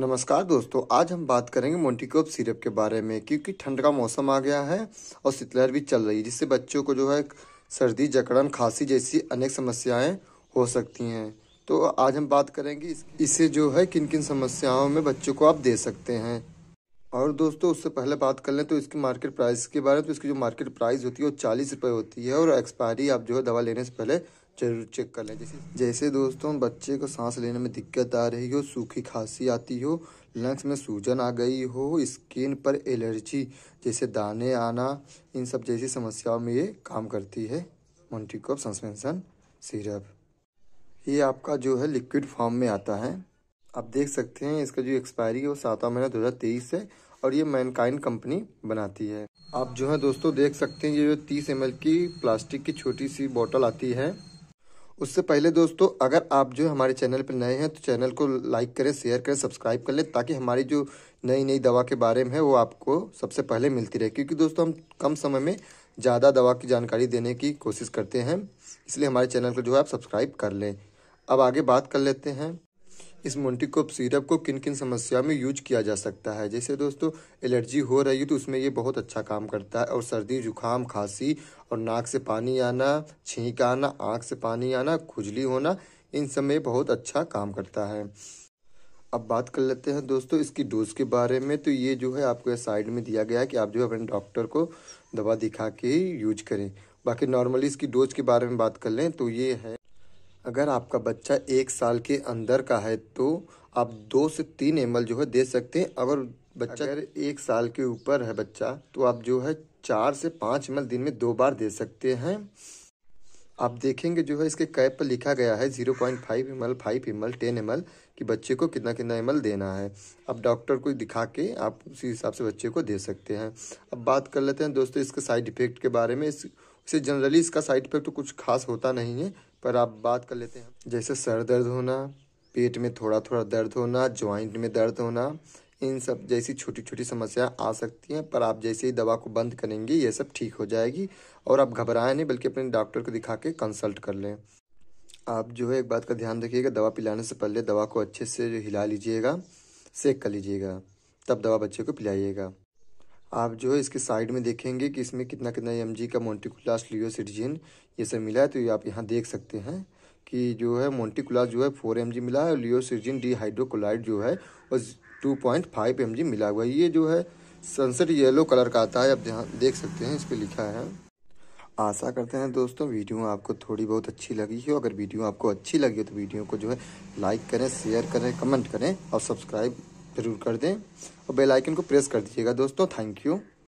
नमस्कार दोस्तों आज हम बात करेंगे मोन्टिकोप सिरप के बारे में क्योंकि ठंड का मौसम आ गया है और शीतलहर भी चल रही है जिससे बच्चों को जो है सर्दी जकड़न खांसी जैसी अनेक समस्याएं हो सकती हैं तो आज हम बात करेंगे इसे जो है किन किन समस्याओं में बच्चों को आप दे सकते हैं और दोस्तों उससे पहले बात कर लें तो इसकी मार्केट प्राइस के बारे में तो इसकी जो मार्केट प्राइस होती है वो चालीस रुपये होती है और एक्सपायरी आप जो है दवा लेने से पहले जरूर चेक कर लें जैसे जैसे दोस्तों बच्चे को सांस लेने में दिक्कत आ रही हो सूखी खांसी आती हो लंग्स में सूजन आ गई हो स्किन पर एलर्जी जैसे दाने आना इन सब जैसी समस्याओं में ये काम करती है मोन्टिकॉप सस्पेंशन सिरप ये आपका जो है लिक्विड फॉर्म में आता है आप देख सकते हैं इसका जो एक्सपायरी है वो सातवा महीना दो हज़ार तेईस है और ये मैनकाइन कंपनी बनाती है आप जो है दोस्तों देख सकते हैं ये जो तीस एम की प्लास्टिक की छोटी सी बॉटल आती है उससे पहले दोस्तों अगर आप जो हमारे चैनल पर नए हैं तो चैनल को लाइक करें शेयर करें सब्सक्राइब कर लें ताकि हमारी जो नई नई दवा के बारे में है वो आपको सबसे पहले मिलती रहे क्योंकि दोस्तों हम कम समय में ज़्यादा दवा की जानकारी देने की कोशिश करते हैं इसलिए हमारे चैनल को जो है आप सब्सक्राइब कर लें अब आगे बात कर लेते हैं इस मोन्टिकोप सिरप को किन किन समस्याओं में यूज किया जा सकता है जैसे दोस्तों एलर्जी हो रही है तो उसमें ये बहुत अच्छा काम करता है और सर्दी जुकाम खांसी और नाक से पानी आना छींक आना आँख से पानी आना खुजली होना इन सब में बहुत अच्छा काम करता है अब बात कर लेते हैं दोस्तों इसकी डोज के बारे में तो ये जो है आपको साइड में दिया गया है कि आप जो है अपने डॉक्टर को दवा दिखा के यूज करें बाकी नॉर्मली इसकी डोज के बारे में बात कर लें तो ये है अगर आपका बच्चा एक साल के अंदर का है तो आप दो से तीन एम जो है दे सकते हैं अगर बच्चा अगर एक साल के ऊपर है बच्चा तो आप जो है चार से पाँच एम दिन में दो बार दे सकते हैं आप देखेंगे जो है इसके कैप पर लिखा गया है zero point five M L five M L ten M L कि बच्चे को कितना कितना एम एल देना है अब डॉक्टर को दिखा के आप उसी हिसाब से बच्चे को दे सकते हैं अब बात कर लेते हैं दोस्तों इसके साइड इफ़ेक्ट के बारे में इस, इसे जनरली इसका साइड इफ़ेक्ट तो कुछ खास होता नहीं है पर आप बात कर लेते हैं जैसे सर दर्द होना पेट में थोड़ा थोड़ा दर्द होना ज्वाइंट में दर्द होना इन सब जैसी छोटी छोटी समस्या आ सकती हैं पर आप जैसे ही दवा को बंद करेंगे ये सब ठीक हो जाएगी और आप घबराएं नहीं बल्कि अपने डॉक्टर को दिखा के कंसल्ट कर लें आप जो है एक बात का ध्यान रखिएगा दवा पिलाने से पहले दवा को अच्छे से हिला लीजिएगा सेक कर लीजिएगा तब दवा बच्चे को पिलाइएगा आप जो है इसके साइड में देखेंगे कि इसमें कितना कितना एम का मोन्टिकुलास लियोसिडजिन ये सब मिला है तो ये आप यहाँ देख सकते हैं कि जो है मोन्टिकुलास जो है फोर एम मिला है और लियोसिटीजिन डीहाइड्रोक्लोराइड जो है और टू पॉइंट फाइव एम मिला हुआ है ये जो है सनसेट येलो कलर का आता है आप यहाँ देख सकते हैं इस पर लिखा है आशा करते हैं दोस्तों वीडियो आपको थोड़ी बहुत अच्छी लगी हो अगर वीडियो आपको अच्छी लगी हो तो वीडियो को जो है लाइक करें शेयर करें कमेंट करें और सब्सक्राइब ज़रूर कर दें और बेल आइकन को प्रेस कर दीजिएगा दोस्तों थैंक यू